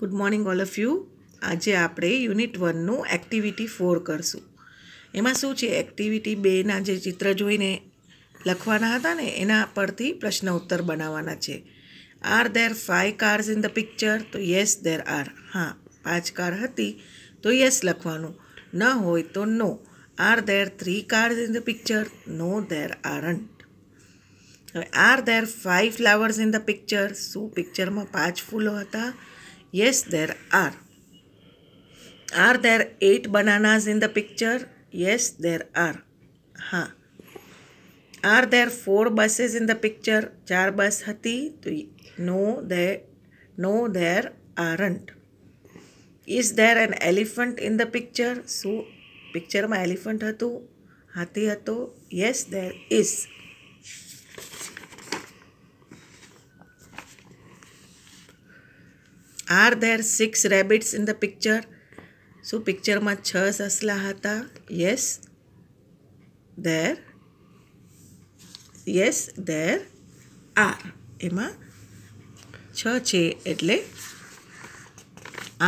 Good morning all of you આજે આપણે unit વનનું activity four કરશું એમાં શું છે એક્ટિવિટી બેના જે ચિત્ર જોઈને લખવાના હતા ને એના પરથી પ્રશ્ન ઉત્તર બનાવવાના છે are there five cars in the picture તો યસ દેર આર હા પાંચ કાર હતી તો યસ લખવાનું ન હોય તો no are there three cars in the picture no there aren't હવે are there five flowers in the picture શું પિક્ચરમાં પાંચ ફૂલો હતા Yes, there are. Are there eight bananas in the picture? Yes, there are. हाँ are there four buses in the picture चार bus थी तो no they no there aren't is there an elephant in the picture શું પિક્ચરમાં elephant હતું હાથી હતો yes there is are there six rabbits in the picture શું પિક્ચરમાં છ સસલા હતા yes there yes there are એમાં છ છે એટલે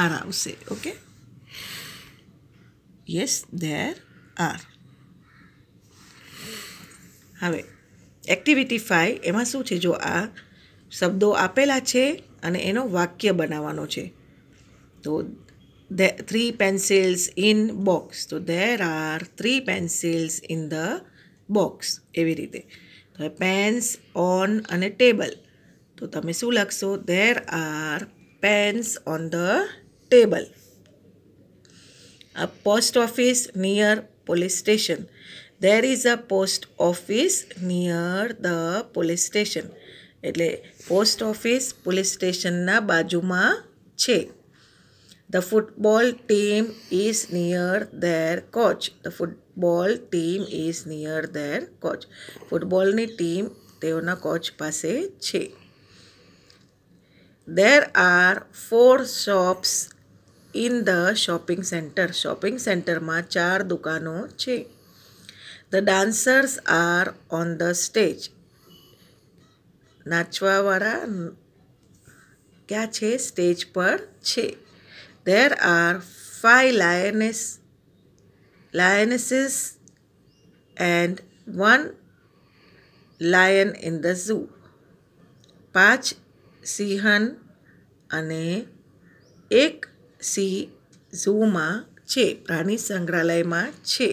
આર આવશે ઓકે યસ ધેર આર હવે એક્ટિવિટી ફાઇવ એમાં શું છે જો આ શબ્દો આપેલા છે અને એનો વાક્ય બનાવવાનો છે તો the three pencils in box તો there are three pencils in the box એવી રીતે તો પેન્સ ઓન અને ટેબલ તો તમે શું લખશો there are pens on the table a post office near police station there is a post office near the police station એટલે post office police સ્ટેશનના બાજુમાં છે the football team is near their coach the football team is near their coach ફૂટબોલની team તેઓના coach પાસે છે there are four shops in the shopping centre shopping સેન્ટરમાં ચાર દુકાનો છે the dancers are on the stage નાચવાવાળા ક્યાં છે સ્ટેજ પર છે there are five lioness lionesses and one lion in the zoo પાંચ સિંહન અને એક સિંહ ઝૂમાં છે પ્રાણી સંગ્રહાલયમાં છે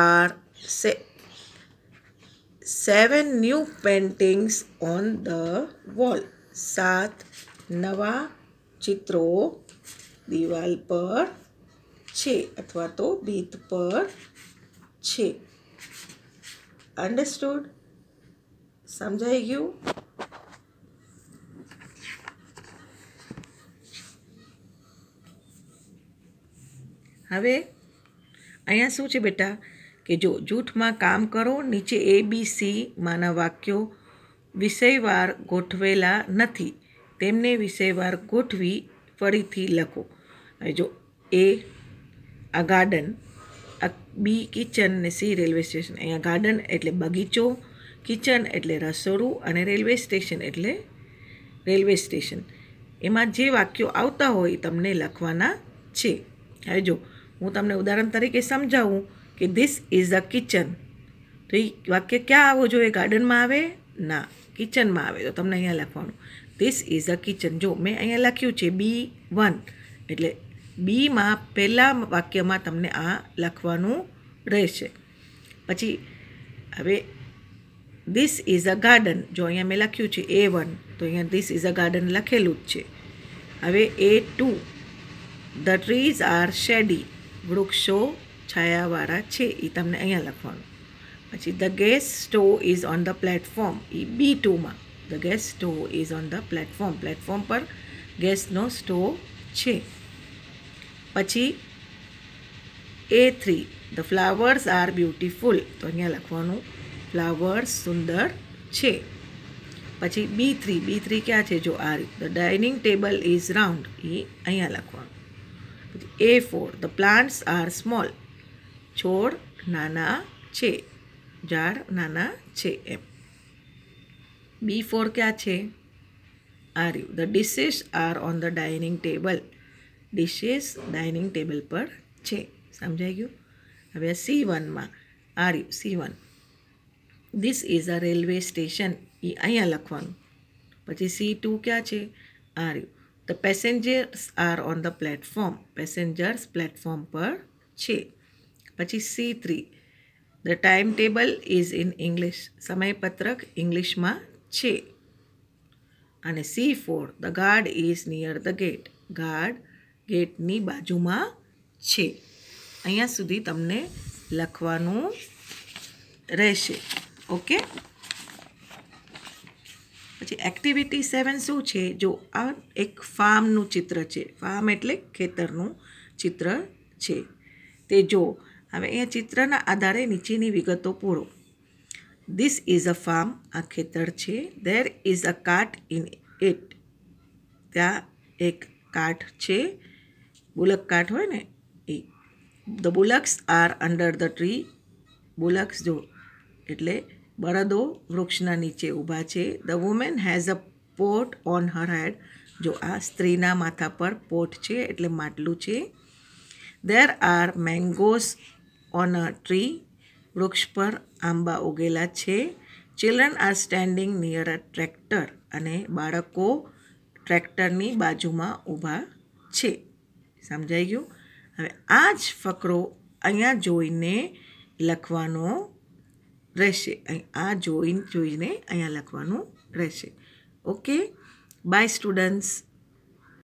આર સે seven new paintings on the wall सात नवा चित्रों दीवाल पर छे अथवा तो भीत पर छे अंडरस्टूड समझाई गयू हमें अँ शू बेटा કે જો જૂઠમાં કામ કરો નીચે એ બી સીમાંના વાક્યો વિષયવાર ગોઠવેલા નથી તેમને વિષયવાર ગોઠવી ફરીથી લખો જો એ આ ગાર્ડન આ બી કિચન ને સી રેલવે સ્ટેશન અહીંયા ગાર્ડન એટલે બગીચો કિચન એટલે રસોડું અને રેલવે સ્ટેશન એટલે રેલવે સ્ટેશન એમાં જે વાક્યો આવતા હોય તમને લખવાના છે હવે જો હું તમને ઉદાહરણ તરીકે સમજાવું કે ધીસ ઇઝ અ કિચન તો એ વાક્ય ક્યાં આવવું જોઈએ ગાર્ડનમાં આવે ના કિચનમાં આવે તો તમને અહીંયા લખવાનું ધીસ ઇઝ અ કિચન જો મેં અહીંયા લખ્યું છે બી વન એટલે બીમાં પહેલાં વાક્યમાં તમને આ લખવાનું રહેશે પછી હવે ધીસ ઇઝ અ ગાર્ડન જો અહીંયા મેં લખ્યું છે એ વન તો અહીંયા ધીસ ઇઝ અ ગાર્ડન લખેલું જ છે હવે A two the trees are shady વૃક્ષો છાયાવાળા છે એ તમને અહીંયા લખવાનું પછી the gas stove is on the platform A B ટુમાં the gas stove is on the platform platform પર ગેસનો સ્ટોવ છે પછી A three the flowers are beautiful તો અહીંયા લખવાનું ફ્લાવર્સ સુંદર છે પછી બી થ્રી બી થ્રી ક્યાં છે જો આ the dining table is round એ અહીંયા લખવાનું પછી A four the plants are small छोर नाना छे जाड नाना छे एम बी 4 કે આ છે are you the dishes are on the dining table dishes dining table પર છે સમજાઈ ગયું હવે સી 1 માં are you C 1 This is a railway station એ આ લખવાનું પછી સી 2 શું છે are you the passengers are on the platform passengers platform પર છે પછી C three the time table is in English સમયપત્રક ઇંગ્લિશમાં છે અને C four the guard is near the gate guard ગેટની બાજુમાં છે અહીંયા સુધી તમને લખવાનું રહેશે ઓકે પછી એક્ટિવિટી સેવન શું છે જો આ એક ફાર્મનું ચિત્ર છે ફાર્મ એટલે ખેતરનું ચિત્ર છે તે જો હવે અહીંયા ચિત્રના આધારે નીચેની વિગતો પૂરો ધીસ ઇઝ અ ફાર્મ આ ખેતર છે there is a cart in it ત્યાં એક કાર્ટ છે બુલક કાર્ટ હોય ને એ the bullocks are under the tree bullocks જો એટલે બળદો વૃક્ષના નીચે ઊભા છે the woman has a pot on her head જો આ સ્ત્રીના માથા પર પોટ છે એટલે માટલું છે there are mangoes on a tree. વૃક્ષ પર આંબા ઉગેલા છે children are standing near a tractor અને બાળકો ટ્રેક્ટરની બાજુમાં ઊભા છે સમજાઈ ગયું હવે આ જ ફકરો અહીંયા જોઈને લખવાનો રહેશે આ જોઈ જોઈને અહીંયા લખવાનું રહેશે ઓકે બાય સ્ટુડન્ટ્સ